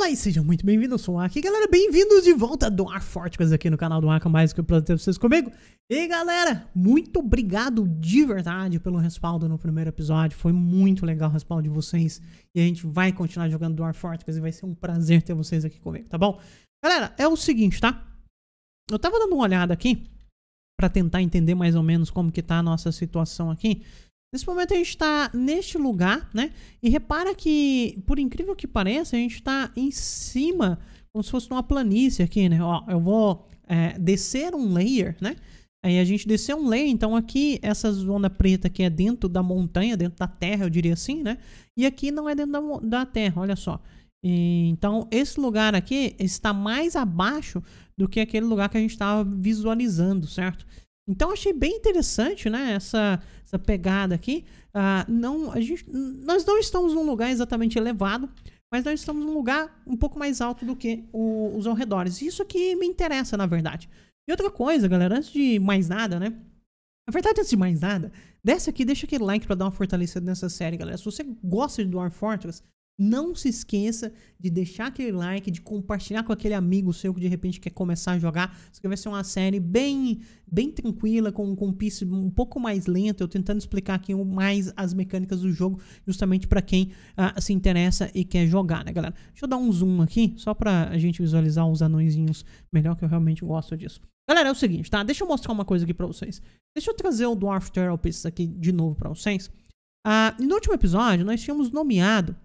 Olá e sejam muito bem-vindos, eu sou o Aki. Galera, bem-vindos de volta do Ar Forticas aqui no canal do Arca Mais, que é um prazer ter vocês comigo. E galera, muito obrigado de verdade pelo respaldo no primeiro episódio, foi muito legal o respaldo de vocês. E a gente vai continuar jogando do Ar Forticas e vai ser um prazer ter vocês aqui comigo, tá bom? Galera, é o seguinte, tá? Eu tava dando uma olhada aqui para tentar entender mais ou menos como que tá a nossa situação aqui. Nesse momento a gente está neste lugar, né? E repara que, por incrível que pareça, a gente está em cima, como se fosse uma planície aqui, né? Ó, eu vou é, descer um layer, né? Aí a gente desceu um layer, então aqui essa zona preta que é dentro da montanha, dentro da terra, eu diria assim, né? E aqui não é dentro da, da terra, olha só. E, então esse lugar aqui está mais abaixo do que aquele lugar que a gente estava visualizando, certo? Então achei bem interessante, né? Essa, essa pegada aqui. Ah, não, a gente, nós não estamos num lugar exatamente elevado, mas nós estamos num lugar um pouco mais alto do que o, os arredores. Isso que me interessa, na verdade. E outra coisa, galera, antes de mais nada, né? Na verdade, antes de mais nada, desce aqui, deixa aquele like para dar uma fortalecida nessa série, galera. Se você gosta de Dwarf Fortress, não se esqueça de deixar aquele like, de compartilhar com aquele amigo seu que de repente quer começar a jogar. Isso aqui vai ser uma série bem, bem tranquila, com, com um piece um pouco mais lento, eu tentando explicar aqui mais as mecânicas do jogo, justamente para quem uh, se interessa e quer jogar, né, galera? Deixa eu dar um zoom aqui, só para a gente visualizar os anõezinhos melhor, que eu realmente gosto disso. Galera, é o seguinte, tá? Deixa eu mostrar uma coisa aqui para vocês. Deixa eu trazer o Dwarf Therapist aqui de novo para vocês. Uh, no último episódio, nós tínhamos nomeado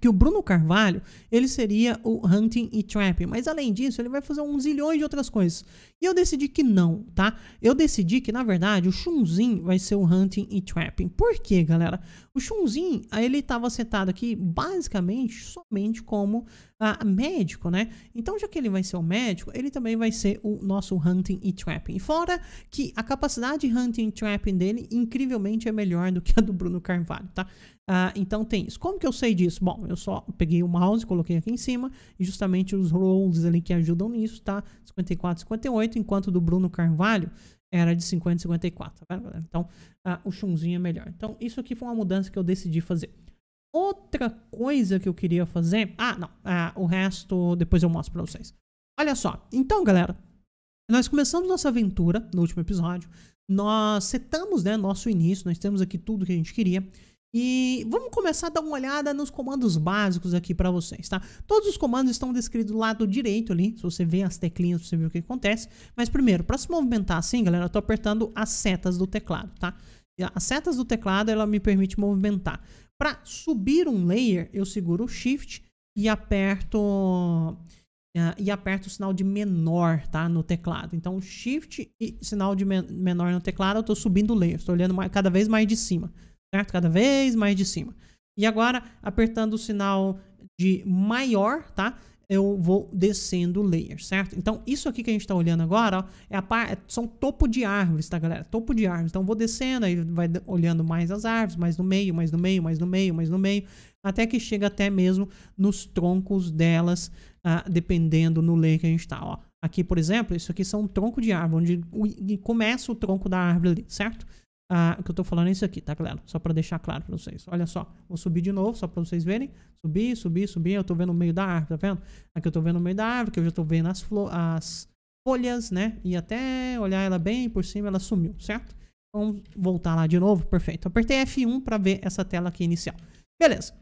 que o Bruno Carvalho ele seria o Hunting e Trapping, mas além disso ele vai fazer uns zilhão de outras coisas. E eu decidi que não, tá? Eu decidi que, na verdade, o Shunzin vai ser o Hunting e Trapping. Por quê, galera? O Shunzin, ah, ele estava setado aqui basicamente somente como ah, médico, né? Então, já que ele vai ser o médico, ele também vai ser o nosso Hunting e Trapping. Fora que a capacidade Hunting e Trapping dele, incrivelmente, é melhor do que a do Bruno Carvalho, tá? Ah, então tem isso. Como que eu sei disso? Bom, eu só peguei o mouse, coloquei aqui em cima, e justamente os rolls ali que ajudam nisso, tá? 54, 58. 58, enquanto do Bruno Carvalho era de 50 54, tá vendo, Então, ah, o chumzinho é melhor. Então, isso aqui foi uma mudança que eu decidi fazer. Outra coisa que eu queria fazer... Ah, não. Ah, o resto depois eu mostro pra vocês. Olha só. Então, galera, nós começamos nossa aventura no último episódio. Nós setamos, né, nosso início. Nós temos aqui tudo que a gente queria. E vamos começar a dar uma olhada nos comandos básicos aqui para vocês, tá? Todos os comandos estão descritos do lado direito ali, se você vê as teclinhas, você vê o que acontece. Mas primeiro, para se movimentar assim, galera, eu tô apertando as setas do teclado, tá? E as setas do teclado, ela me permite movimentar. Para subir um layer, eu seguro o Shift e aperto é, e aperto o sinal de menor, tá? No teclado. Então, Shift e sinal de menor no teclado, eu tô subindo o layer, estou olhando cada vez mais de cima certo? Cada vez mais de cima. E agora, apertando o sinal de maior, tá? Eu vou descendo o layer, certo? Então, isso aqui que a gente está olhando agora, ó, é a par... É, são topo de árvores, tá, galera? Topo de árvores. Então, vou descendo, aí vai olhando mais as árvores, mais no meio, mais no meio, mais no meio, mais no meio, até que chega até mesmo nos troncos delas, ah, dependendo no layer que a gente está, ó. Aqui, por exemplo, isso aqui são um tronco de árvore, onde começa o tronco da árvore ali, certo? Ah, o que eu estou falando é isso aqui, tá, galera? Só para deixar claro para vocês. Olha só, vou subir de novo, só para vocês verem. Subir, subir, subir. Eu estou vendo o meio da árvore, tá vendo? Aqui eu estou vendo o meio da árvore, que eu já estou vendo as, as folhas, né? E até olhar ela bem por cima, ela sumiu, certo? Vamos voltar lá de novo, perfeito. Apertei F1 para ver essa tela aqui inicial. Beleza.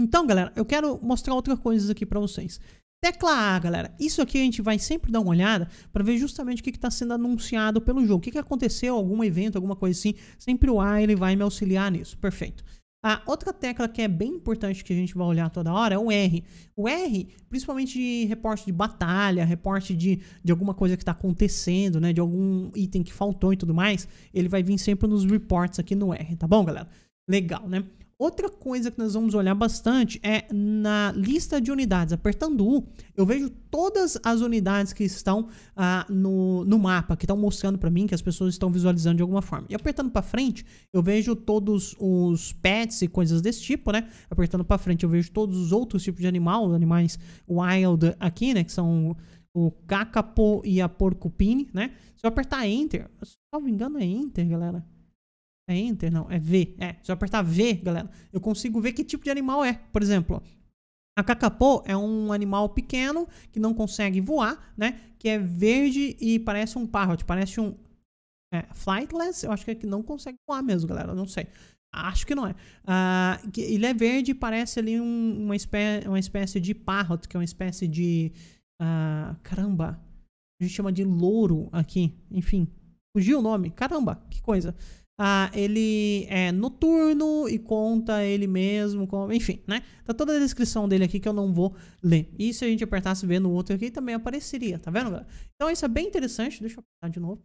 Então, galera, eu quero mostrar outras coisas aqui para vocês. Tecla A, galera. Isso aqui a gente vai sempre dar uma olhada para ver justamente o que está sendo anunciado pelo jogo. O que, que aconteceu, algum evento, alguma coisa assim. Sempre o A ele vai me auxiliar nisso. Perfeito. A outra tecla que é bem importante que a gente vai olhar toda hora é o R. O R, principalmente de reporte de batalha, reporte de, de alguma coisa que está acontecendo, né? De algum item que faltou e tudo mais, ele vai vir sempre nos reports aqui no R, tá bom, galera? Legal, né? Outra coisa que nós vamos olhar bastante é na lista de unidades. Apertando U, eu vejo todas as unidades que estão ah, no, no mapa, que estão mostrando para mim, que as pessoas estão visualizando de alguma forma. E apertando para frente, eu vejo todos os pets e coisas desse tipo, né? Apertando para frente, eu vejo todos os outros tipos de animal, animais wild aqui, né? Que são o cacapo e a porcupine, né? Se eu apertar Enter, se eu não me engano é Enter, galera. É enter, não. É V. É, se eu apertar V, galera, eu consigo ver que tipo de animal é. Por exemplo, a cacapô é um animal pequeno que não consegue voar, né? Que é verde e parece um parrot, parece um é, flightless. Eu acho que é que não consegue voar mesmo, galera. Eu não sei. Acho que não é. Uh, ele é verde e parece ali um, uma, espé uma espécie de parrot, que é uma espécie de. Uh, caramba! A gente chama de louro aqui. Enfim, fugiu o nome. Caramba, que coisa ah, ele é noturno e conta ele mesmo, com, enfim, né? Tá toda a descrição dele aqui que eu não vou ler. E se a gente apertasse ver no outro aqui, também apareceria, tá vendo, galera? Então isso é bem interessante. Deixa eu apertar de novo.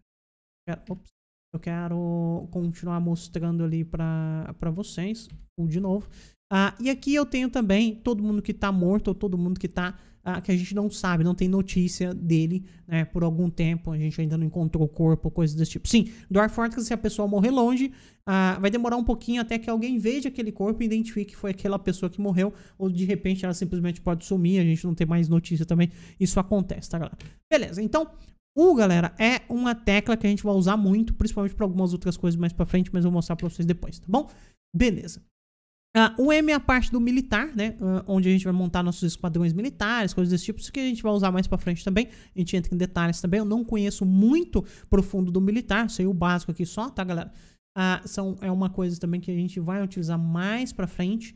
Ops. Eu quero continuar mostrando ali para vocês, de novo. Ah, e aqui eu tenho também todo mundo que tá morto ou todo mundo que tá ah, que a gente não sabe, não tem notícia dele, né? Por algum tempo, a gente ainda não encontrou o corpo, coisas desse tipo. Sim, Dwarf Fortress, se a pessoa morrer longe, ah, vai demorar um pouquinho até que alguém veja aquele corpo e identifique que foi aquela pessoa que morreu, ou de repente ela simplesmente pode sumir, a gente não tem mais notícia também. Isso acontece, tá, galera? Beleza, então o, galera, é uma tecla que a gente vai usar muito, principalmente para algumas outras coisas mais para frente, mas eu vou mostrar para vocês depois, tá bom? Beleza. Uh, o M é a parte do militar, né? Uh, onde a gente vai montar nossos esquadrões militares, coisas desse tipo. Isso que a gente vai usar mais pra frente também. A gente entra em detalhes também. Eu não conheço muito profundo do militar. Sei o básico aqui só, tá, galera? Uh, são, é uma coisa também que a gente vai utilizar mais pra frente.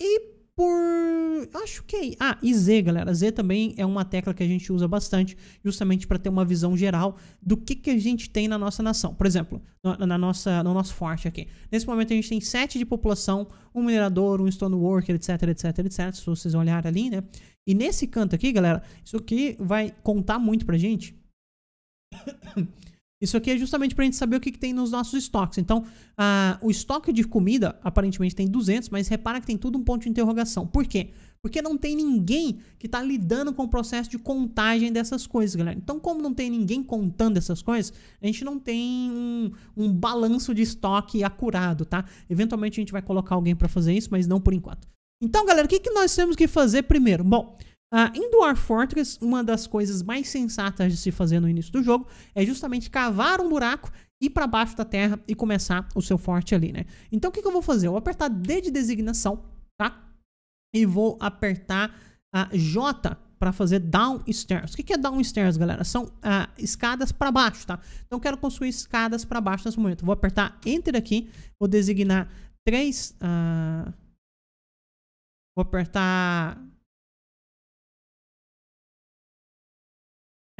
e por. Acho que é Ah, e Z, galera. Z também é uma tecla que a gente usa bastante, justamente para ter uma visão geral do que, que a gente tem na nossa nação. Por exemplo, no, na nossa, no nosso forte aqui. Nesse momento a gente tem 7 de população, um minerador, um stoneworker, etc, etc, etc. Se vocês olharem ali, né? E nesse canto aqui, galera, isso aqui vai contar muito pra gente. Isso aqui é justamente para a gente saber o que, que, tem nos nossos estoques. Então, o estoque de comida aparentemente tem 200, mas repara que tem tudo um ponto de interrogação. Por quê? Porque não tem ninguém que está lidando com o processo de contagem dessas coisas, galera. Então, como não tem ninguém contando essas coisas, a gente não tem um, um balanço de estoque acurado, tá? Eventualmente a gente vai colocar alguém para fazer isso, mas não por enquanto. Então, galera, o que, que nós temos que fazer primeiro? Bom, ah, em Dwarf Fortress, uma das coisas mais sensatas de se fazer no início do jogo é justamente cavar um buraco, ir para baixo da terra e começar o seu forte ali, né? Então o que, que eu vou fazer? Eu vou apertar D de designação, tá? E vou apertar a J para fazer downstairs. O que, que é downstairs, galera? São ah, escadas para baixo, tá? Então eu quero construir escadas para baixo nesse momento. Vou apertar Enter aqui, vou designar três... Ah, vou apertar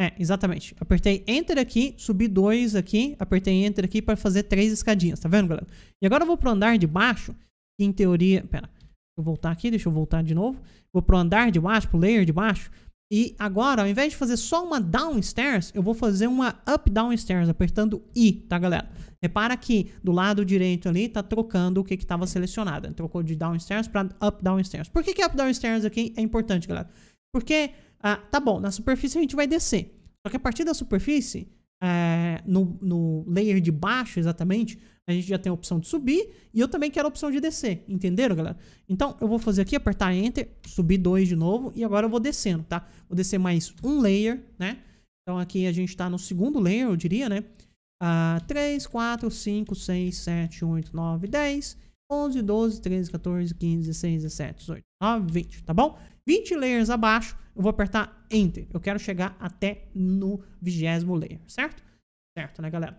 É, exatamente. Apertei Enter aqui, subi dois aqui, apertei Enter aqui para fazer três escadinhas, tá vendo, galera? E agora eu vou pro andar de baixo, que em teoria... Pera, vou voltar aqui, deixa eu voltar de novo. Vou pro andar de baixo, pro layer de baixo. E agora, ao invés de fazer só uma downstairs, eu vou fazer uma up downstairs, apertando I, tá, galera? Repara que do lado direito ali tá trocando o que estava selecionado. Trocou de downstairs para up downstairs. Por que, que up downstairs aqui é importante, galera? Porque ah, tá bom, na superfície a gente vai descer. Só que a partir da superfície, é, no, no layer de baixo exatamente, a gente já tem a opção de subir e eu também quero a opção de descer. Entenderam, galera? Então, eu vou fazer aqui, apertar Enter, subir dois de novo e agora eu vou descendo, tá? Vou descer mais um layer, né? Então, aqui a gente tá no segundo layer, eu diria, né? Ah, 3, 4, 5, 6, 7, 8, 9, 10, 11, 12, 13, 14, 15, 16, 17, 18, 19, 20, tá bom? 20 layers abaixo, eu vou apertar Enter. Eu quero chegar até no vigésimo layer, certo? Certo, né, galera?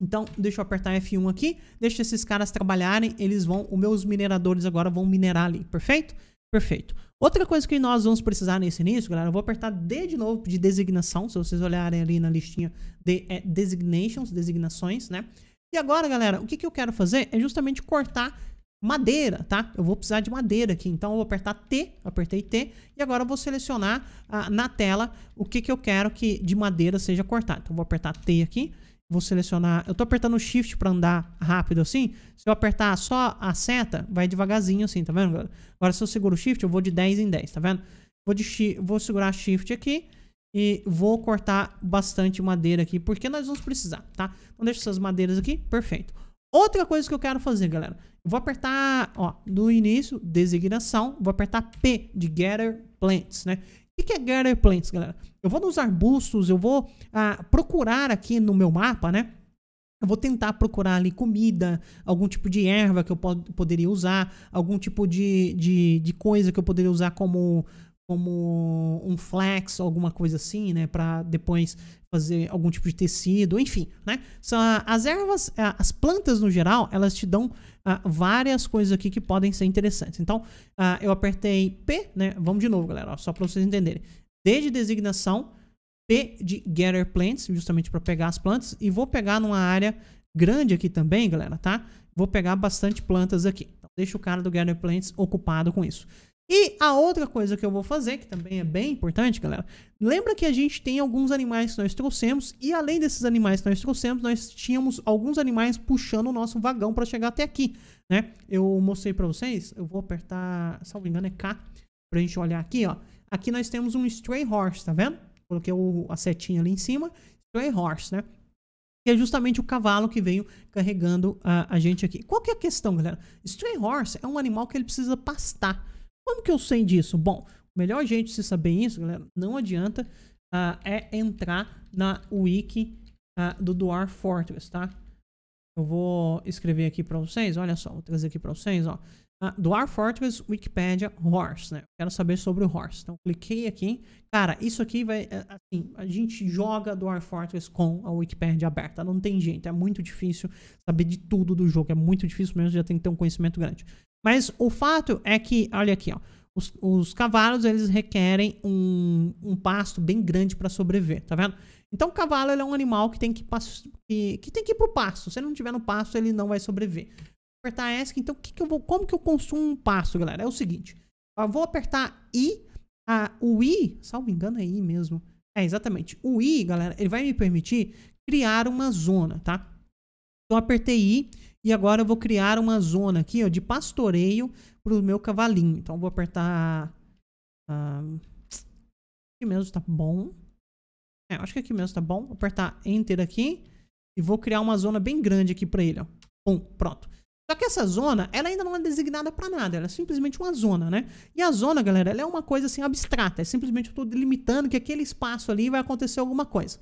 Então, deixa eu apertar F1 aqui, deixa esses caras trabalharem, eles vão, os meus mineradores agora vão minerar ali, perfeito? Perfeito. Outra coisa que nós vamos precisar nesse início, galera, eu vou apertar D de novo de designação, se vocês olharem ali na listinha de é, designations, designações, né? E agora, galera, o que, que eu quero fazer é justamente cortar madeira, tá? Eu vou precisar de madeira aqui, então eu vou apertar T, apertei T, e agora eu vou selecionar ah, na tela o que, que eu quero que de madeira seja cortado. Então eu vou apertar T aqui, vou selecionar, eu tô apertando Shift para andar rápido assim, se eu apertar só a seta, vai devagarzinho assim, tá vendo? Galera? Agora se eu seguro o Shift, eu vou de 10 em 10, tá vendo? Vou, de, vou segurar Shift aqui, e vou cortar bastante madeira aqui, porque nós vamos precisar, tá? Então deixa essas madeiras aqui, perfeito. Outra coisa que eu quero fazer, galera. Eu vou apertar, ó, no início, designação, vou apertar P de Gather Plants, né? O que é Gather Plants, galera? Eu vou nos arbustos, eu vou ah, procurar aqui no meu mapa, né? Eu vou tentar procurar ali comida, algum tipo de erva que eu pod poderia usar, algum tipo de, de, de coisa que eu poderia usar como como um flex, alguma coisa assim, né, para depois fazer algum tipo de tecido, enfim, né? São as ervas, as plantas no geral, elas te dão uh, várias coisas aqui que podem ser interessantes. Então, uh, eu apertei P, né? Vamos de novo, galera, ó, só para vocês entenderem. D de designação, P de gather plants, justamente para pegar as plantas, e vou pegar numa área grande aqui também, galera, tá? Vou pegar bastante plantas aqui. Então, deixa o cara do gather plants ocupado com isso. E a outra coisa que eu vou fazer, que também é bem importante, galera, lembra que a gente tem alguns animais que nós trouxemos, e além desses animais que nós trouxemos, nós tínhamos alguns animais puxando o nosso vagão para chegar até aqui, né? Eu mostrei para vocês, eu vou apertar, salvo engano é K, pra gente olhar aqui, ó. Aqui nós temos um stray horse, tá vendo? Coloquei o, a setinha ali em cima, stray horse, né? que é justamente o cavalo que veio carregando a, a gente aqui. Qual que é a questão, galera? Stray horse é um animal que ele precisa pastar. Como que eu sei disso? Bom, o melhor jeito de se saber isso, galera, não adianta, uh, é entrar na wiki uh, do Dwarf Fortress, tá? Eu vou escrever aqui para vocês, olha só, vou trazer aqui para vocês, ó. Uh, ah, Dwarf Fortress Wikipedia Horse, né? quero saber sobre o Horse. Então, cliquei aqui. Cara, isso aqui vai. É, assim, a gente joga Dwarf Fortress com a Wikipedia aberta. Não tem jeito. É muito difícil saber de tudo do jogo. É muito difícil mesmo. Já tem que ter um conhecimento grande. Mas o fato é que, olha aqui, ó, os, os cavalos eles requerem um, um pasto bem grande para sobreviver, tá vendo? Então o cavalo é um animal que tem que, que, que tem que ir pro pasto. Se ele não tiver no pasto, ele não vai sobreviver. Vou apertar ESC, então que que eu vou, como que eu consumo um pasto, galera? É o seguinte, eu vou apertar I, a, o I, salvo engano é I mesmo. É, exatamente. O I, galera, ele vai me permitir criar uma zona, tá? Então apertei I e agora eu vou criar uma zona aqui ó, de pastoreio para o meu cavalinho. Então vou apertar... Um, aqui mesmo tá bom. É, acho que aqui mesmo tá bom. Vou apertar Enter aqui e vou criar uma zona bem grande aqui para ele. Ó. Bom, pronto. Só que essa zona, ela ainda não é designada para nada, ela é simplesmente uma zona, né? E a zona, galera, ela é uma coisa assim abstrata, é simplesmente eu estou delimitando que aquele espaço ali vai acontecer alguma coisa.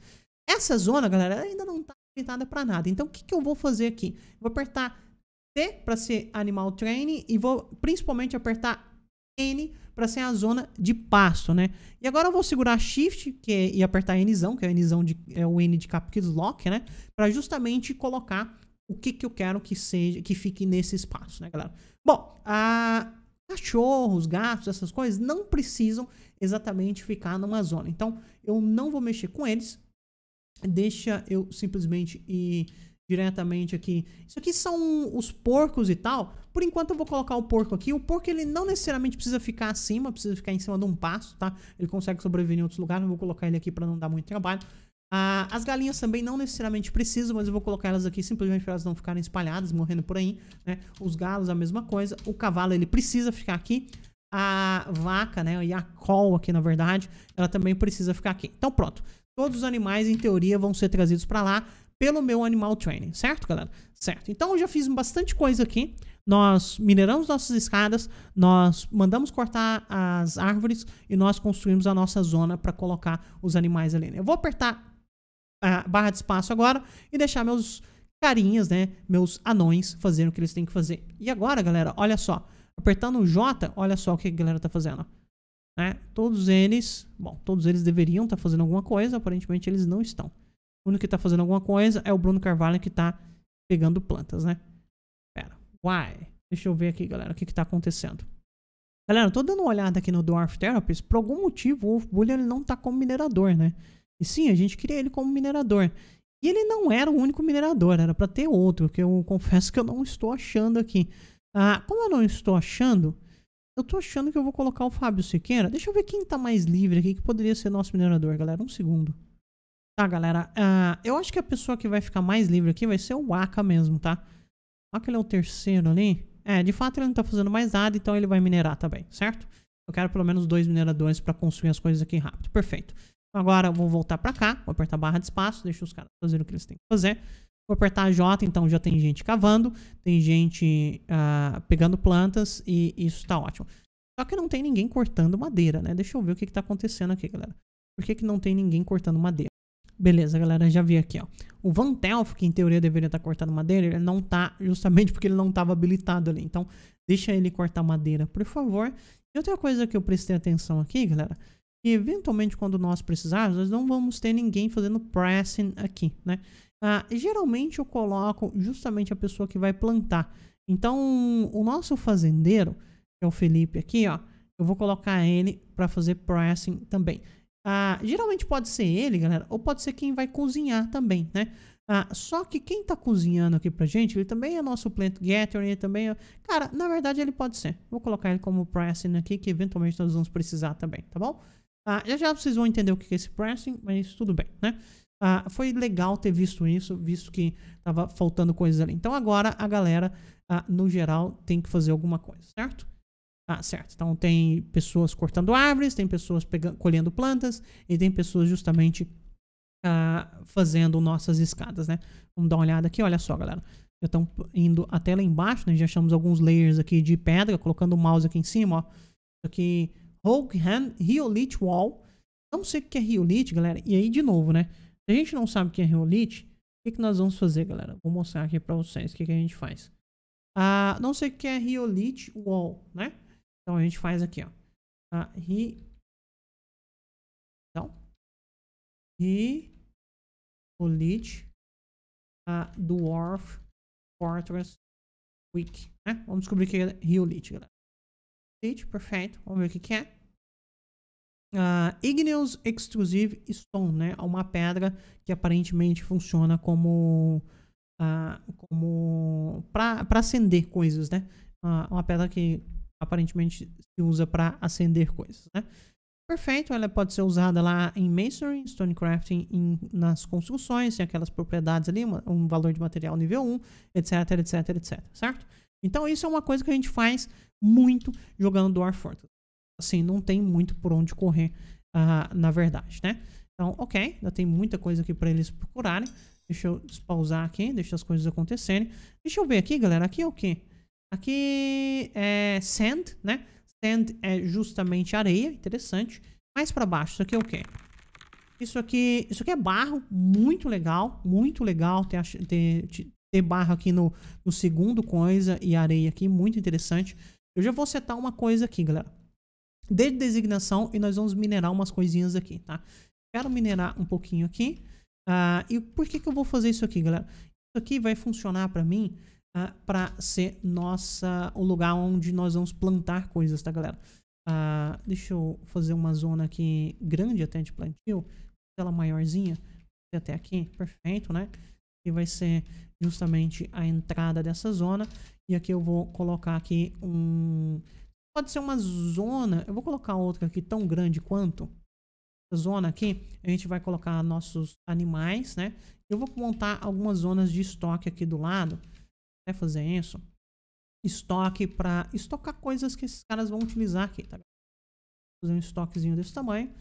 Essa zona, galera, ainda não tá habilitada para nada. Então, o que, que eu vou fazer aqui? Vou apertar T para ser Animal Training e vou principalmente apertar N para ser a zona de pasto né? E agora eu vou segurar Shift que é, e apertar Nzão, que é o Nzão de é o N de Caps Lock, né? Para justamente colocar o que que eu quero que seja que fique nesse espaço, né, galera? Bom, a cachorros, gatos, essas coisas não precisam exatamente ficar numa zona. Então, eu não vou mexer com eles, Deixa eu simplesmente ir diretamente aqui. Isso aqui são os porcos e tal. Por enquanto eu vou colocar o porco aqui. O porco ele não necessariamente precisa ficar acima, precisa ficar em cima de um pasto, tá? Ele consegue sobreviver em outros lugares, eu vou colocar ele aqui para não dar muito trabalho. Ah, as galinhas também não necessariamente precisam, mas eu vou colocar elas aqui simplesmente para elas não ficarem espalhadas, morrendo por aí, né? Os galos a mesma coisa. O cavalo ele precisa ficar aqui a vaca, né, e a col aqui na verdade, ela também precisa ficar aqui. Então pronto. Todos os animais, em teoria, vão ser trazidos para lá pelo meu animal training, certo, galera? Certo. Então eu já fiz bastante coisa aqui. Nós mineramos nossas escadas, nós mandamos cortar as árvores e nós construímos a nossa zona para colocar os animais ali. Né? Eu vou apertar a barra de espaço agora e deixar meus carinhas, né, meus anões fazendo o que eles têm que fazer. E agora, galera, olha só, apertando o J, olha só o que a galera tá fazendo. Né? Todos eles, bom, todos eles deveriam estar tá fazendo alguma coisa, aparentemente eles não estão. O único que está fazendo alguma coisa é o Bruno Carvalho que está pegando plantas, né? Pera, why? Deixa eu ver aqui, galera, o que está acontecendo. Galera, eu tô dando uma olhada aqui no Dwarf Therapist. Por algum motivo, o Wolf Bullion não tá como minerador, né? E sim, a gente queria ele como minerador. E ele não era o único minerador, era para ter outro, que eu confesso que eu não estou achando aqui. Ah, como eu não estou achando, eu tô achando que eu vou colocar o Fábio Siqueira. Deixa eu ver quem tá mais livre aqui, que poderia ser nosso minerador, galera. Um segundo. Tá, galera. Uh, eu acho que a pessoa que vai ficar mais livre aqui vai ser o Aka mesmo, tá? Aka ele é o terceiro ali. É, de fato ele não tá fazendo mais nada, então ele vai minerar também, certo? Eu quero pelo menos dois mineradores pra consumir as coisas aqui rápido. Perfeito. Agora eu vou voltar pra cá, vou apertar a barra de espaço, deixa os caras fazerem o que eles têm que fazer. Vou apertar J, então já tem gente cavando, tem gente uh, pegando plantas e isso está ótimo. Só que não tem ninguém cortando madeira, né? Deixa eu ver o que está acontecendo aqui, galera. Por que, que não tem ninguém cortando madeira? Beleza, galera, já vi aqui, ó. O Van Telf, que em teoria deveria estar tá cortando madeira, ele não está justamente porque ele não estava habilitado ali. Então, deixa ele cortar madeira, por favor. E outra coisa que eu prestei atenção aqui, galera, que eventualmente quando nós precisarmos, nós não vamos ter ninguém fazendo pressing aqui, né? Ah, geralmente eu coloco justamente a pessoa que vai plantar. Então, o nosso fazendeiro, que é o Felipe aqui, ó, eu vou colocar ele para fazer pressing também. Ah, geralmente pode ser ele, galera, ou pode ser quem vai cozinhar também, né? Ah, só que quem tá cozinhando aqui pra gente, ele também é nosso plant getter, ele também é... Cara, na verdade ele pode ser. Vou colocar ele como pressing aqui, que eventualmente nós vamos precisar também, tá bom? Ah, já já vocês vão entender o que é esse pressing mas tudo bem, né? Ah, foi legal ter visto isso, visto que tava faltando coisas ali. Então agora a galera, ah, no geral, tem que fazer alguma coisa, certo? Ah, certo. Então tem pessoas cortando árvores, tem pessoas pegando, colhendo plantas e tem pessoas justamente ah, fazendo nossas escadas, né? Vamos dar uma olhada aqui, olha só, galera. Já estão indo até lá embaixo, né? Já achamos alguns layers aqui de pedra, colocando o mouse aqui em cima, ó. Isso aqui, Hogan Riolite Wall. Não sei o que é Riolite, galera. E aí, de novo, né? Se a gente não sabe o que é Rheolite, o que, que nós vamos fazer, galera? Vou mostrar aqui para vocês o que, que a gente faz. Ah, não sei o que é riolite Wall, né? Então a gente faz aqui, ó. Ah, ri... Então. riolite ah, Dwarf Fortress Week, né? Vamos descobrir o que é riolite, galera. Riolite, perfeito. Vamos ver o que, que é uh, ah, Igneous Extrusive Stone, né? É uma pedra que aparentemente funciona como uh, como para acender coisas, né? Uh, uma pedra que aparentemente se usa para acender coisas, né? Perfeito, ela pode ser usada lá em masonry, stonecrafting, em, nas construções, tem aquelas propriedades ali, uma, um valor de material nível 1, etc, etc, etc, certo? Então isso é uma coisa que a gente faz muito jogando Dwarf Fortress assim, não tem muito por onde correr, uh, na verdade, né? Então, ok, ainda tem muita coisa aqui para eles procurarem. Deixa eu pausar aqui, deixa as coisas acontecerem. Deixa eu ver aqui, galera, aqui é o quê? Aqui é sand, né? Sand é justamente areia, interessante. Mais para baixo, isso aqui é o quê? Isso aqui, isso aqui é barro, muito legal, muito legal ter, ter, ter barro aqui no, no segundo coisa e areia aqui, muito interessante. Eu já vou setar uma coisa aqui, galera de designação e nós vamos minerar umas coisinhas aqui, tá? Quero minerar um pouquinho aqui. Uh, e por que, que eu vou fazer isso aqui, galera? Isso aqui vai funcionar para mim uh, ah, para ser nossa, o lugar onde nós vamos plantar coisas, tá, galera? Uh, deixa eu fazer uma zona aqui grande até de plantio. Tela maiorzinha até aqui, perfeito, né? E vai ser justamente a entrada dessa zona. E aqui eu vou colocar aqui um Pode ser uma zona. Eu vou colocar outra aqui tão grande quanto. Essa zona aqui, a gente vai colocar nossos animais, né? Eu vou montar algumas zonas de estoque aqui do lado. Até fazer isso. Estoque para estocar coisas que esses caras vão utilizar aqui, tá? fazer um estoquezinho desse tamanho.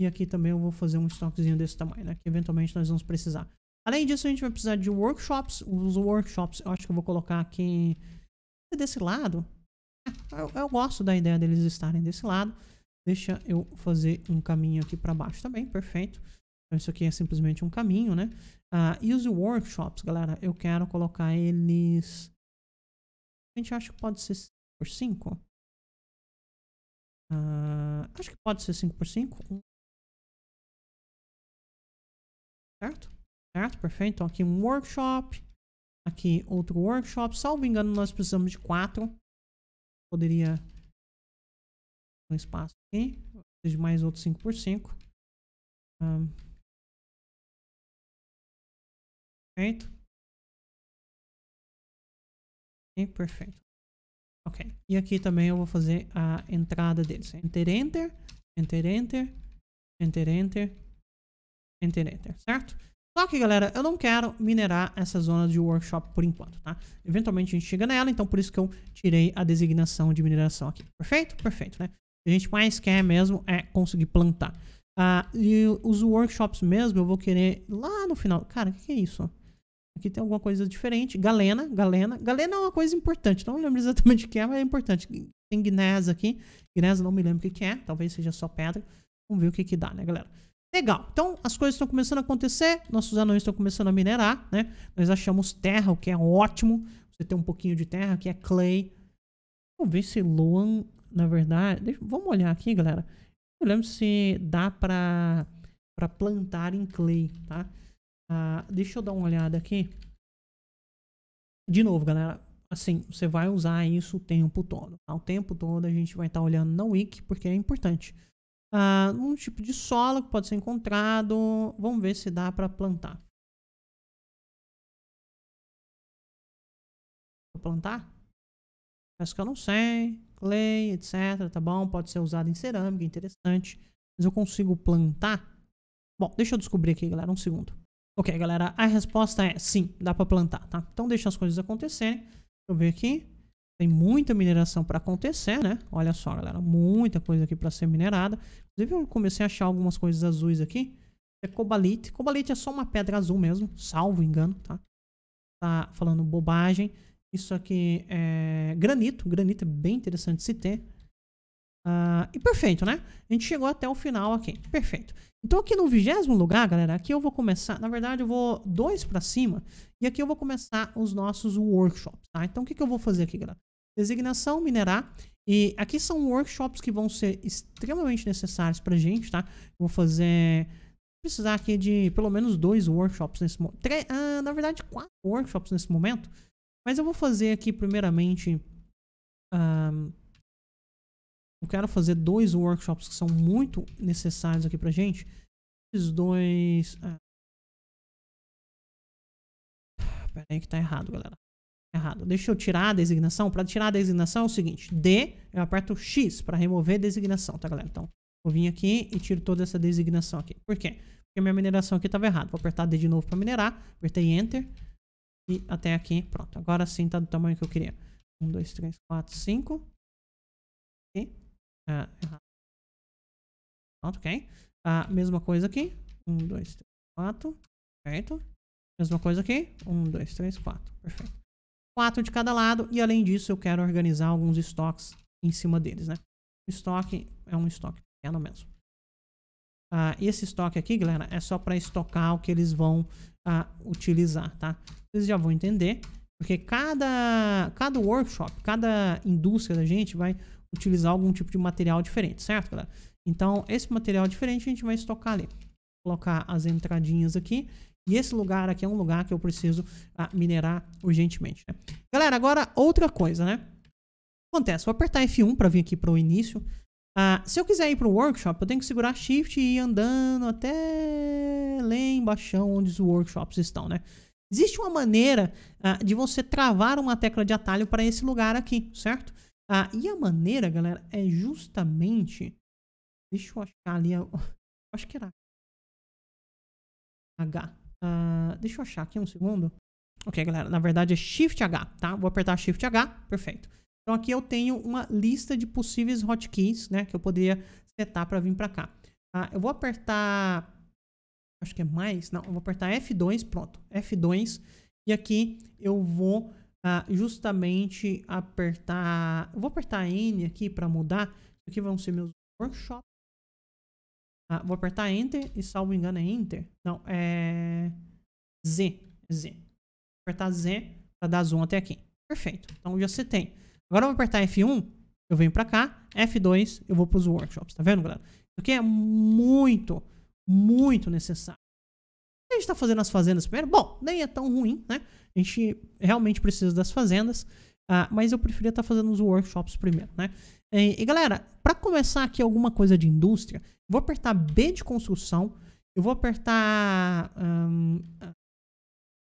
E aqui também eu vou fazer um estoquezinho desse tamanho, né? Que eventualmente nós vamos precisar. Além disso, a gente vai precisar de workshops. Os workshops, eu acho que eu vou colocar aqui desse lado. Eu, eu gosto da ideia deles estarem desse lado. Deixa eu fazer um caminho aqui para baixo também, perfeito. Então, isso aqui é simplesmente um caminho, né? Uh, ah, use workshops, galera. Eu quero colocar eles... A gente acha que pode ser 5 por 5. Uh, ah, acho que pode ser 5 por 5. Certo? Certo, perfeito. Então, aqui um workshop. Aqui outro workshop. Salvo engano, nós precisamos de 4. Poderia um espaço aqui, de mais outro 5 por 5. perfeito. E perfeito. Ok. E aqui também eu vou fazer a entrada deles. Enter, enter, enter, enter, enter, enter, enter, enter, certo? Só que, galera, eu não quero minerar essa zona de workshop por enquanto, tá? Eventualmente a gente chega nela, então por isso que eu tirei a designação de mineração aqui. Perfeito? Perfeito, né? O que a gente mais quer mesmo é conseguir plantar. Ah, e os workshops mesmo eu vou querer lá no final. Cara, o que, que é isso? Aqui tem alguma coisa diferente. Galena, galena. Galena é uma coisa importante. Não lembro exatamente o que é, mas é importante. Tem Gnesa aqui. Gnesa não me lembro o que, que é. Talvez seja só pedra. Vamos ver o que, que dá, né, galera? Legal, então as coisas estão começando a acontecer, nossos anões estão começando a minerar, né? Nós achamos terra, o que é ótimo. Você tem um pouquinho de terra, que é clay. Vamos ver se Luan, na verdade... Deixa, vamos olhar aqui, galera. Eu lembro se dá pra, pra plantar em clay, tá? Ah, deixa eu dar uma olhada aqui. De novo, galera. Assim, você vai usar isso o tempo todo. Tá? O tempo todo a gente vai estar tá olhando na wiki, porque é importante ah, um tipo de sola que pode ser encontrado. Vamos ver se dá para plantar. Vou plantar? Acho que eu não sei. Clay, etc. Tá bom? Pode ser usado em cerâmica, interessante. Mas eu consigo plantar? Bom, deixa eu descobrir aqui, galera, um segundo. Ok, galera, a resposta é sim, dá para plantar, tá? Então deixa as coisas acontecerem. Deixa eu ver aqui. Tem muita mineração para acontecer, né? Olha só, galera, muita coisa aqui para ser minerada. Inclusive, eu comecei a achar algumas coisas azuis aqui. É cobalite. Cobalite é só uma pedra azul mesmo, salvo engano, tá? Tá falando bobagem. Isso aqui é granito. Granito é bem interessante se ter. Uh, e perfeito, né? A gente chegou até o final aqui. Perfeito. Então aqui no vigésimo lugar, galera, aqui eu vou começar... Na verdade, eu vou dois para cima. E aqui eu vou começar os nossos workshops, tá? Então o que, que eu vou fazer aqui, galera? designação, minerar. E aqui são workshops que vão ser extremamente necessários pra gente, tá? Vou fazer... precisar aqui de pelo menos dois workshops nesse momento. Ah, na verdade, quatro workshops nesse momento. Mas eu vou fazer aqui primeiramente... Um, ah, eu quero fazer dois workshops que são muito necessários aqui pra gente. Esses dois... Ah. Pera aí que tá errado, galera errado. Deixa eu tirar a designação. Para tirar a designação é o seguinte, D, eu aperto X para remover a designação, tá, galera? Então, eu vim aqui e tiro toda essa designação aqui. Por quê? Porque minha mineração aqui estava errada. Vou apertar D de novo para minerar, apertei Enter e até aqui, pronto. Agora sim tá do tamanho que eu queria. 1, 2, 3, 4, 5. E... Ah, errado. Pronto, ok. Ah, mesma coisa aqui. 1, 2, 3, 4. Certo. Mesma coisa aqui. 1, 2, 3, 4. Perfeito quatro de cada lado. E além disso, eu quero organizar alguns estoques em cima deles, né? O estoque é um estoque pequeno mesmo. Ah, esse estoque aqui, galera, é só para estocar o que eles vão ah, utilizar, tá? Vocês já vão entender, porque cada, cada workshop, cada indústria da gente vai utilizar algum tipo de material diferente, certo, galera? Então, esse material diferente a gente vai estocar ali. colocar as entradinhas aqui e esse lugar aqui é um lugar que eu preciso ah, minerar urgentemente. Né? Galera, agora outra coisa, né? Acontece, vou apertar F1 para vir aqui para o início. Ah, se eu quiser ir para o workshop, eu tenho que segurar Shift e ir andando até lá embaixo onde os workshops estão, né? Existe uma maneira ah, de você travar uma tecla de atalho para esse lugar aqui, certo? Ah, e a maneira, galera, é justamente... Deixa eu achar ali... Acho que era... H. Uh, deixa eu achar aqui um segundo. Ok, galera, na verdade é Shift H, tá? Vou apertar Shift H, perfeito. Então aqui eu tenho uma lista de possíveis hotkeys, né, que eu poderia setar para vir para cá. Ah, eu vou apertar, acho que é mais, não, eu vou apertar F2, pronto, F2. E aqui eu vou ah, justamente apertar, eu vou apertar N aqui para mudar. Isso aqui vão ser meus workshops, ah, vou apertar Enter e, salvo engano, é Enter? Não, é Z. Z. Vou apertar Z para dar zoom até aqui. Perfeito. Então já tem Agora eu vou apertar F1, eu venho para cá. F2, eu vou para os workshops. Tá vendo, galera? Isso aqui é muito, muito necessário. que a gente está fazendo as fazendas primeiro? Bom, nem é tão ruim, né? A gente realmente precisa das fazendas. Ah, mas eu preferia estar tá fazendo os workshops primeiro, né? E, e galera, para começar aqui alguma coisa de indústria, vou apertar B de construção, eu vou apertar um,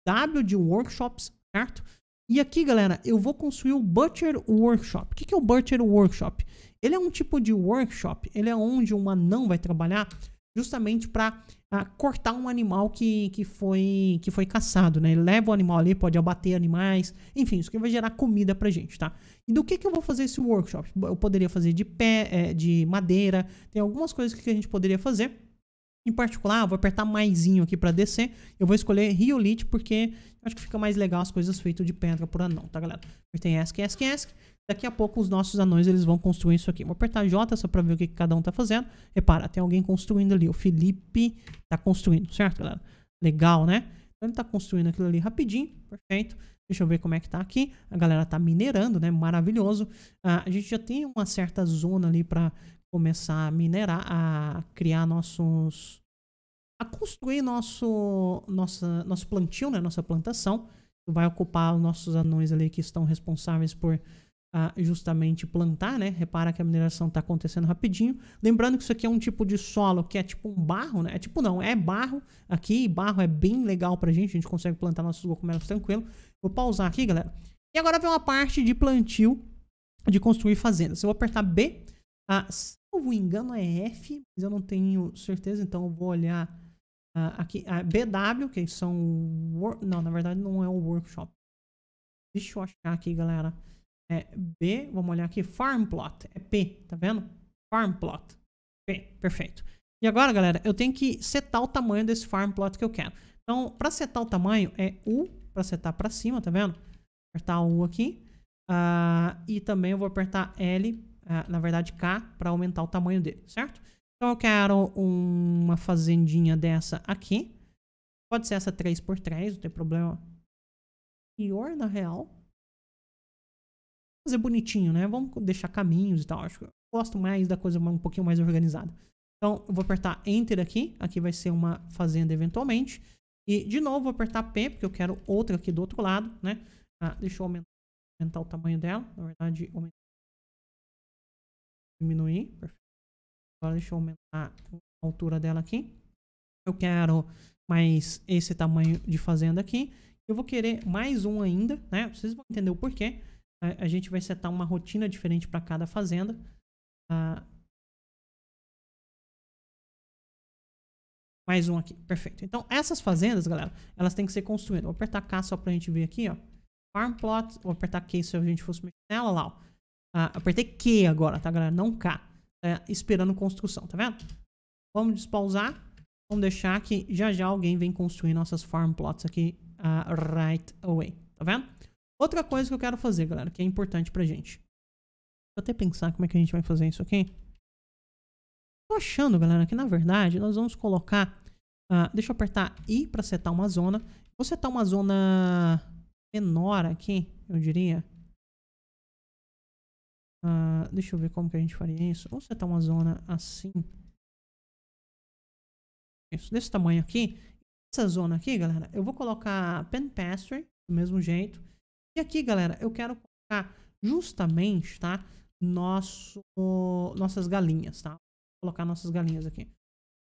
W de workshops, certo? E aqui, galera, eu vou construir o Butcher Workshop. O que é o Butcher Workshop? Ele é um tipo de workshop, ele é onde uma não vai trabalhar justamente para a cortar um animal que, que, foi, que foi caçado, né? Ele leva o animal ali, pode abater animais, enfim, isso que vai gerar comida pra gente, tá? E do que, que eu vou fazer esse workshop? Eu poderia fazer de pé, é, de madeira, tem algumas coisas que a gente poderia fazer. Em particular, vou apertar maisinho aqui para descer. Eu vou escolher riolite porque acho que fica mais legal as coisas feitas de pedra por anão, tá, galera? Apertei ESC, ESC, ESC. Daqui a pouco os nossos anões eles vão construir isso aqui. Vou apertar J só para ver o que, que cada um está fazendo. Repara, tem alguém construindo ali. O Felipe está construindo, certo, galera? Legal, né? Então ele está construindo aquilo ali rapidinho. Perfeito. Deixa eu ver como é que tá aqui. A galera tá minerando, né? Maravilhoso. Ah, a gente já tem uma certa zona ali para começar a minerar, a criar nossos... A construir nosso, nossa, nosso plantio, né? Nossa plantação. Vai ocupar os nossos anões ali que estão responsáveis por a justamente plantar, né? Repara que a mineração está acontecendo rapidinho. Lembrando que isso aqui é um tipo de solo que é tipo um barro, né? É tipo não, é barro aqui. Barro é bem legal para gente, a gente consegue plantar nossos cogumelos tranquilo. Vou pausar aqui, galera. E agora vem uma parte de plantio de construir fazendas. Eu vou apertar B. se eu não engano é F, mas eu não tenho certeza, então eu vou olhar aqui. a BW, que são... Não, na verdade não é um workshop. Deixa eu achar aqui, galera. É B, vamos olhar aqui, farm plot. É P, tá vendo? Farm plot. P, perfeito. E agora, galera, eu tenho que setar o tamanho desse farm plot que eu quero. Então, para setar o tamanho, é U para setar para cima, tá vendo? Apertar U aqui. Uh, e também eu vou apertar L, uh, na verdade K, para aumentar o tamanho dele, certo? Então eu quero uma fazendinha dessa aqui. Pode ser essa 3x3, não tem problema. Pior, na real fazer bonitinho, né? Vamos deixar caminhos e tal. Acho que eu gosto mais da coisa um pouquinho mais organizada. Então, eu vou apertar Enter aqui. Aqui vai ser uma fazenda eventualmente. E, de novo, vou apertar P, porque eu quero outra aqui do outro lado, né? Ah, deixa eu aumentar, aumentar o tamanho dela. Na verdade, aumentar. Diminuir. Perfeito. Agora deixa eu aumentar a altura dela aqui. Eu quero mais esse tamanho de fazenda aqui. Eu vou querer mais um ainda, né? Vocês vão entender o porquê a, a gente vai setar uma rotina diferente para cada fazenda. Ah, mais um aqui, perfeito. Então, essas fazendas, galera, elas têm que ser construídas. Vou apertar K só para a gente ver aqui, ó. Farm plot, vou apertar K se a gente fosse mexer nela, lá, ó. Ah, apertei Q agora, tá, galera? Não K. É, esperando construção, tá vendo? Vamos despausar. Vamos deixar que já já alguém vem construir nossas farm plots aqui uh, right away, tá vendo? Outra coisa que eu quero fazer, galera, que é importante pra gente. Vou até pensar como é que a gente vai fazer isso aqui. Tô achando, galera, que na verdade nós vamos colocar... Uh, deixa eu apertar I pra setar uma zona. Vou setar uma zona menor aqui, eu diria. Uh, deixa eu ver como que a gente faria isso. Vamos setar uma zona assim. Isso, desse tamanho aqui. Essa zona aqui, galera, eu vou colocar pen Pastry, do mesmo jeito. E aqui, galera, eu quero colocar justamente, tá? Nosso, nossas galinhas, tá? Vou colocar nossas galinhas aqui.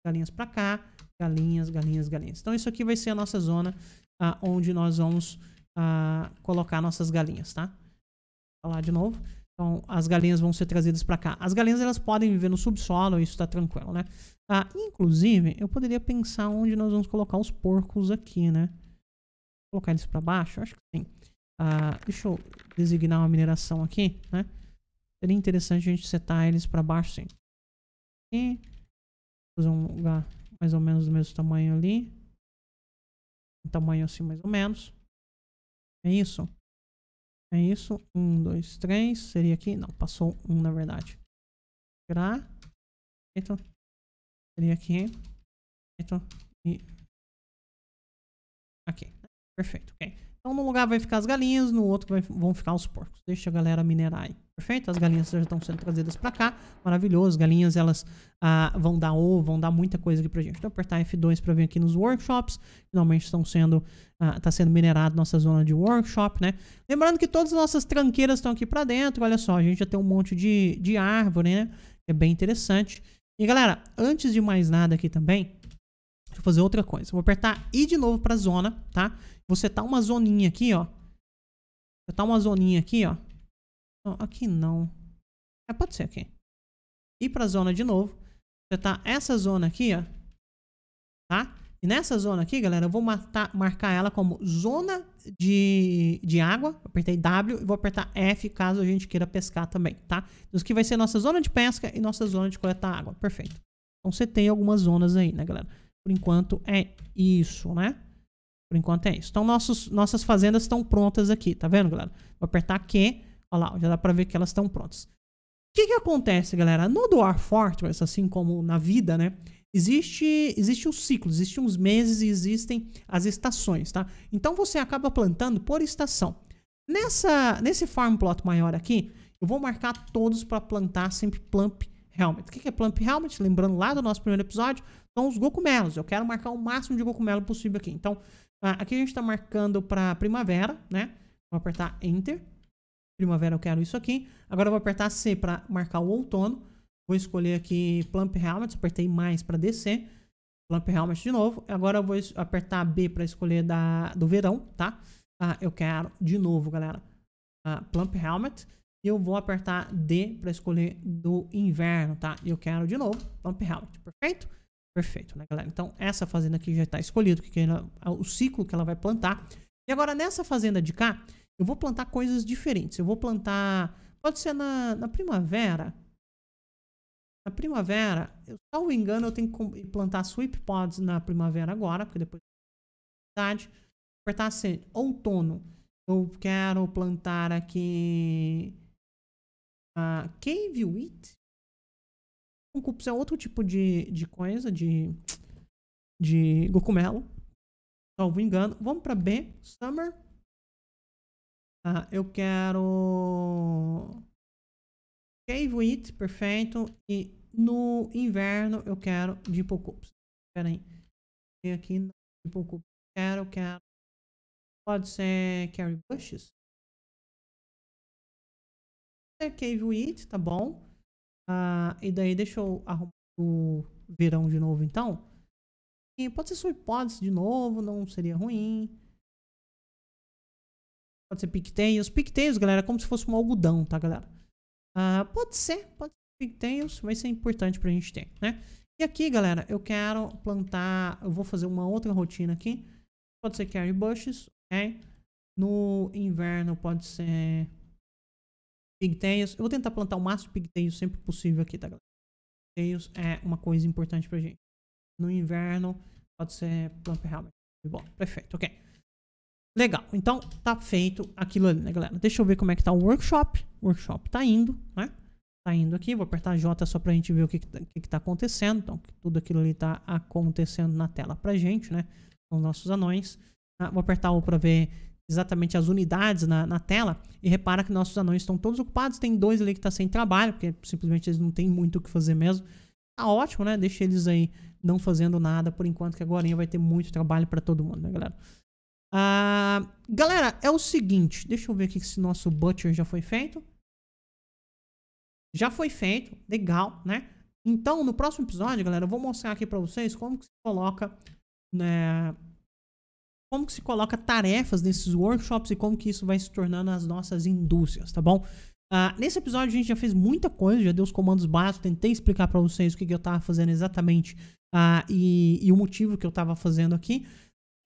Galinhas para cá, galinhas, galinhas, galinhas. Então isso aqui vai ser a nossa zona ah, onde nós vamos ah, colocar nossas galinhas, tá? Vou falar de novo. Então, as galinhas vão ser trazidas para cá. As galinhas elas podem viver no subsolo, isso está tranquilo, né? Ah, inclusive, eu poderia pensar onde nós vamos colocar os porcos aqui, né? Vou colocar eles para baixo, acho que sim. Ah, deixa eu designar uma mineração aqui, né? Seria interessante a gente setar eles para baixo, sim. E fazer um lugar mais ou menos do mesmo tamanho ali. Um tamanho assim, mais ou menos. É isso? É isso? Um, dois, três. Seria aqui? Não, passou um, na verdade. Tirar. então Seria aqui. então E... Aqui. Perfeito, ok. Então, num lugar vai ficar as galinhas, no outro vai, vão ficar os porcos. Deixa a galera minerar aí. Perfeito? As galinhas já estão sendo trazidas para cá. Maravilhoso. As galinhas, elas ah, vão dar ovo, vão dar muita coisa aqui pra gente. Então, apertar F2 para vir aqui nos workshops. Finalmente estão sendo, ah, tá sendo minerado nossa zona de workshop, né? Lembrando que todas as nossas tranqueiras estão aqui para dentro. Olha só, a gente já tem um monte de, de árvore, né? É bem interessante. E galera, antes de mais nada aqui também, Deixa eu fazer outra coisa. Vou apertar I de novo pra zona, tá? Vou setar tá uma zoninha aqui, ó. Vou setar tá uma zoninha aqui, ó. aqui não. É, pode ser aqui. Ir pra zona de novo. Setar tá essa zona aqui, ó. Tá? E nessa zona aqui, galera, eu vou matar, marcar ela como zona de, de água. apertei W e vou apertar F caso a gente queira pescar também, tá? Então isso aqui vai ser nossa zona de pesca e nossa zona de coletar água. Perfeito. Então você tem algumas zonas aí, né, galera? Por enquanto é isso, né? Por enquanto é isso. Então, nossos, nossas fazendas estão prontas aqui, tá vendo, galera? Vou apertar Q, olha lá, já dá pra ver que elas estão prontas. O que que acontece, galera? No Dwarf Fortress, assim como na vida, né? Existe, existe um ciclo, existem uns meses e existem as estações, tá? Então, você acaba plantando por estação. Nessa, nesse farm plot maior aqui, eu vou marcar todos para plantar sempre plump helmet. O que é plump helmet? Lembrando lá do nosso primeiro episódio, são os cogumelos. Eu quero marcar o máximo de cogumelo possível aqui. Então, ah, aqui a gente está marcando para primavera, né? Vou apertar Enter. Primavera eu quero isso aqui. Agora eu vou apertar C para marcar o outono. Vou escolher aqui Plump Helmet. Apertei mais para descer. Plump Helmet de novo. Agora eu vou apertar B para escolher da, do verão, tá? Ah, eu quero de novo, galera. Ah, Plump Helmet. E eu vou apertar D para escolher do inverno, tá? E eu quero de novo Plump Helmet, perfeito? Perfeito, né, galera? Então, essa fazenda aqui já está escolhido, que ela, o ciclo que ela vai plantar. E agora, nessa fazenda de cá, eu vou plantar coisas diferentes. Eu vou plantar... Pode ser na, na primavera. Na primavera, eu, salvo engano, eu tenho que plantar sweep pods na primavera agora, porque depois... Apertar assim, outono. Eu quero plantar aqui... Uh, cave wheat? cupus é outro tipo de, de coisa, de, de cogumelo. Salvo engano. Vamos para B, Summer. Ah, eu quero... Cave Wheat, perfeito. E no inverno eu quero de Cups. pera aí. Tem aqui Dimple Cups. Quero, quero. Pode ser Carry Bushes. É Cave Wheat, tá bom. Ah, e daí deixa eu arrumar o verão de novo, então. E pode ser sua hipótese de novo, não seria ruim. Pode ser pigtails. Pigtails, galera, é como se fosse um algodão, tá, galera? Ah, pode ser, pode ser pigtails, vai ser importante pra gente ter, né? E aqui, galera, eu quero plantar, eu vou fazer uma outra rotina aqui. Pode ser carry bushes, ok? No inverno pode ser Pigtails. Eu vou tentar plantar o máximo de pigtails sempre possível aqui, tá, galera? Pigtails é uma coisa importante pra gente. No inverno, pode ser plump helmet. Bom, perfeito, ok. Legal, então tá feito aquilo ali, né, galera? Deixa eu ver como é que tá o workshop. workshop tá indo, né? Tá indo aqui, vou apertar J só pra gente ver o que, que, tá, que, que tá acontecendo. Então, tudo aquilo ali tá acontecendo na tela pra gente, né? Com nossos anões. Ah, vou apertar O pra ver exatamente as unidades na, na, tela e repara que nossos anões estão todos ocupados. Tem dois ali que está sem trabalho, porque simplesmente eles não têm muito o que fazer mesmo. Tá ótimo, né? Deixa eles aí não fazendo nada por enquanto, que agora vai ter muito trabalho para todo mundo, né, galera? Ah, galera, é o seguinte. Deixa eu ver aqui se nosso Butcher já foi feito. Já foi feito. Legal, né? Então, no próximo episódio, galera, eu vou mostrar aqui para vocês como que se coloca... Né, como que se coloca tarefas nesses workshops e como que isso vai se tornando nas nossas indústrias, tá bom? Uh, nesse episódio a gente já fez muita coisa, já deu os comandos básicos, tentei explicar para vocês o que, que eu estava fazendo exatamente uh, e, e, o motivo que eu estava fazendo aqui.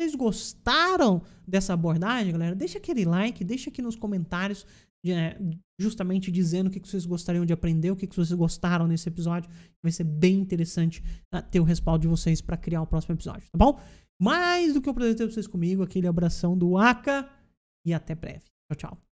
Vocês gostaram dessa abordagem, galera? Deixa aquele like, deixa aqui nos comentários né, justamente dizendo o que, que vocês gostariam de aprender, o que, que vocês gostaram nesse episódio. Vai ser bem interessante uh, ter o respaldo de vocês para criar o próximo episódio, tá bom? mais do que prazer ter vocês comigo. Aquele abração do Aka e até breve. Tchau, tchau.